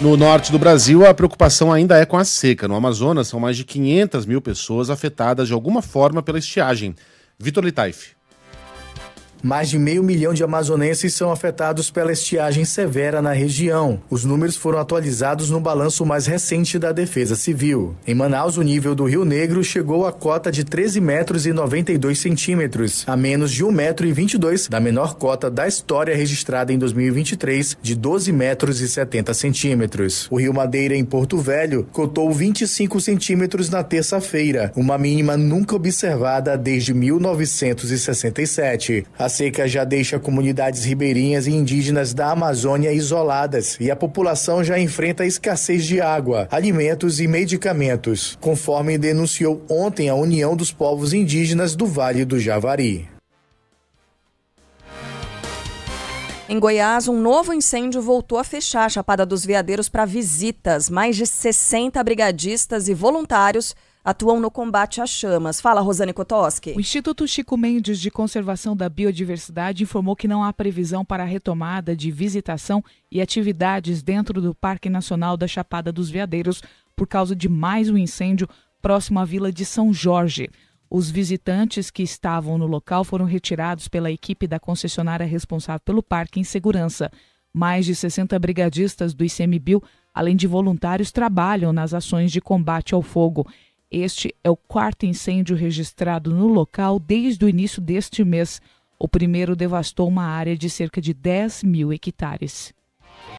No norte do Brasil, a preocupação ainda é com a seca. No Amazonas, são mais de 500 mil pessoas afetadas de alguma forma pela estiagem. Vitor Litaife. Mais de meio milhão de amazonenses são afetados pela estiagem severa na região. Os números foram atualizados no balanço mais recente da Defesa Civil. Em Manaus, o nível do Rio Negro chegou à cota de 13 metros e 92 centímetros, a menos de 1 metro e 22 da menor cota da história registrada em 2023, de 12 metros e 70 centímetros. O Rio Madeira, em Porto Velho, cotou 25 centímetros na terça-feira, uma mínima nunca observada desde 1967 seca já deixa comunidades ribeirinhas e indígenas da Amazônia isoladas e a população já enfrenta escassez de água, alimentos e medicamentos, conforme denunciou ontem a União dos Povos Indígenas do Vale do Javari. Em Goiás, um novo incêndio voltou a fechar a Chapada dos Veadeiros para visitas. Mais de 60 brigadistas e voluntários atuam no combate às chamas. Fala, Rosane Kotoski. O Instituto Chico Mendes de Conservação da Biodiversidade informou que não há previsão para a retomada de visitação e atividades dentro do Parque Nacional da Chapada dos Veadeiros por causa de mais um incêndio próximo à vila de São Jorge. Os visitantes que estavam no local foram retirados pela equipe da concessionária responsável pelo parque em segurança. Mais de 60 brigadistas do ICMBio, além de voluntários, trabalham nas ações de combate ao fogo. Este é o quarto incêndio registrado no local desde o início deste mês. O primeiro devastou uma área de cerca de 10 mil hectares.